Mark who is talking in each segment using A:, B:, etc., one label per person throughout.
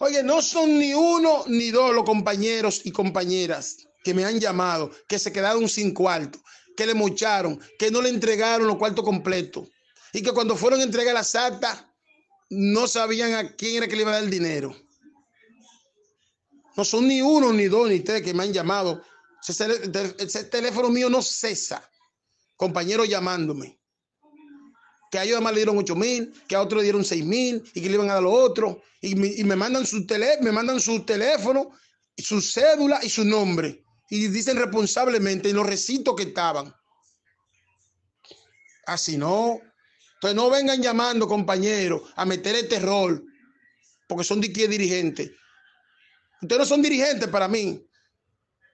A: Oye, no son ni uno ni dos los compañeros y compañeras que me han llamado, que se quedaron sin cuarto, que le mocharon, que no le entregaron los cuartos completos y que cuando fueron a entregar la actas no sabían a quién era que le iba a dar el dinero. No son ni uno, ni dos, ni tres que me han llamado. El teléfono mío no cesa. Compañero llamándome que a ellos además le dieron 8 mil, que a otros le dieron 6 mil y que le iban a dar a los otros. Y me, mandan su tele, me mandan su teléfono, su cédula y su nombre. Y dicen responsablemente en los recintos que estaban. Así no. Entonces no vengan llamando, compañeros, a meter el este terror, porque son de dirigentes. Ustedes no son dirigentes para mí.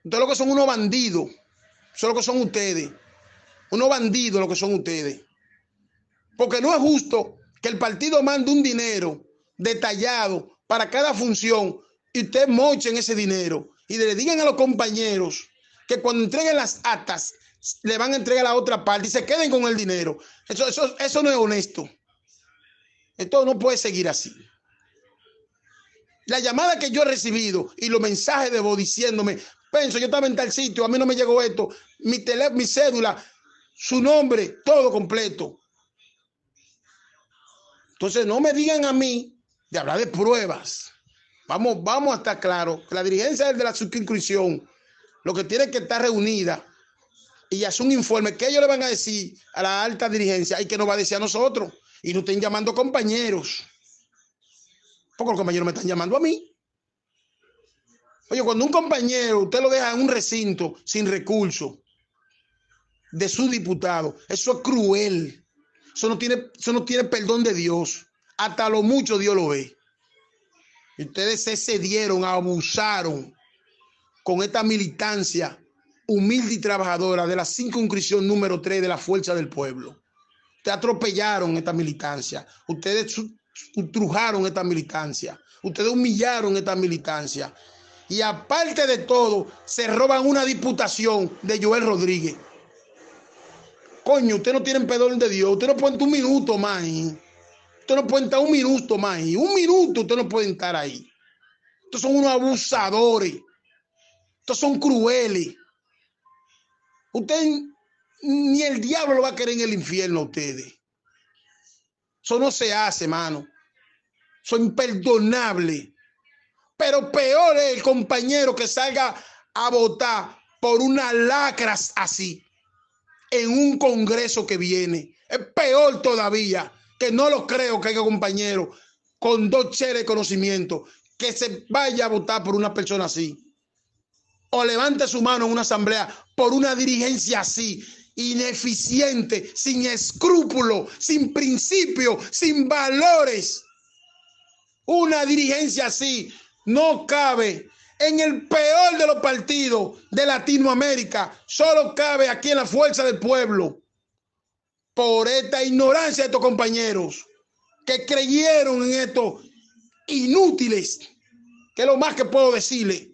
A: Ustedes lo que son unos bandidos. Son que son ustedes. Unos bandidos lo que son ustedes. Porque no es justo que el partido mande un dinero detallado para cada función y usted mochen ese dinero y le digan a los compañeros que cuando entreguen las atas le van a entregar a la otra parte y se queden con el dinero. Eso, eso, eso no es honesto. Esto no puede seguir así. La llamada que yo he recibido y los mensajes de vos diciéndome, pienso yo estaba en tal sitio, a mí no me llegó esto, mi, tele, mi cédula, su nombre, todo completo. Entonces, no me digan a mí de hablar de pruebas. Vamos, vamos a estar claros. la dirigencia de la circunscripción, lo que tiene que estar reunida y hacer un informe que ellos le van a decir a la alta dirigencia y que no va a decir a nosotros. Y nos estén llamando compañeros. Porque los compañeros me están llamando a mí. Oye, cuando un compañero usted lo deja en un recinto sin recursos de su diputado, eso es cruel. Eso no tiene, tiene perdón de Dios. Hasta lo mucho Dios lo ve. ustedes se cedieron, abusaron con esta militancia humilde y trabajadora de la circunscripción número 3 de la Fuerza del Pueblo. te atropellaron esta militancia. Ustedes trujaron esta militancia. Ustedes humillaron esta militancia. Y aparte de todo, se roban una diputación de Joel Rodríguez. Coño, ustedes no tienen perdón de Dios. Usted no pueden un minuto más. Usted no pueden estar un minuto más. Un minuto usted no pueden estar ahí. Estos son unos abusadores. Estos son crueles. Usted ni el diablo lo va a querer en el infierno a ustedes. Eso no se hace, hermano. Eso es imperdonable. Pero peor es el compañero que salga a votar por unas lacras así en un congreso que viene. Es peor todavía, que no lo creo que haya compañero con dos cheles de conocimiento que se vaya a votar por una persona así. O levante su mano en una asamblea por una dirigencia así, ineficiente, sin escrúpulo, sin principio, sin valores. Una dirigencia así no cabe en el peor de los partidos de Latinoamérica. Solo cabe aquí en la fuerza del pueblo por esta ignorancia de estos compañeros que creyeron en estos inútiles, que lo más que puedo decirle,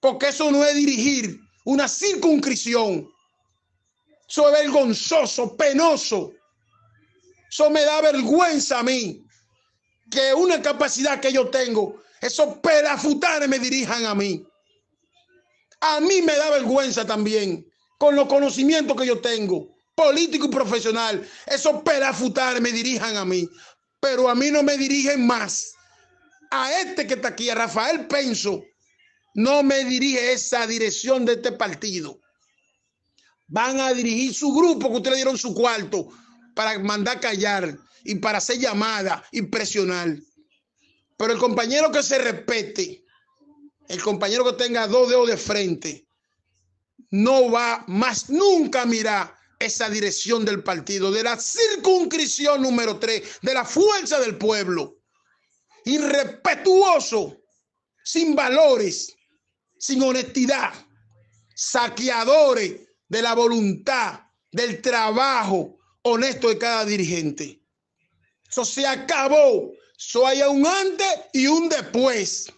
A: porque eso no es dirigir una circunscripción. Eso es vergonzoso, penoso. Eso me da vergüenza a mí que una capacidad que yo tengo, esos pedafutares me dirijan a mí. A mí me da vergüenza también con los conocimientos que yo tengo, político y profesional. Esos pedafutares me dirijan a mí, pero a mí no me dirigen más. A este que está aquí, a Rafael Penso, no me dirige esa dirección de este partido. Van a dirigir su grupo que ustedes le dieron su cuarto, para mandar callar y para hacer llamada y presionar. Pero el compañero que se respete, el compañero que tenga dos dedos de frente, no va más nunca a mirar esa dirección del partido, de la circunscripción número tres... de la fuerza del pueblo. Irrespetuoso, sin valores, sin honestidad, saqueadores de la voluntad, del trabajo, honesto de cada dirigente. Eso se acabó. Eso hay un antes y un después.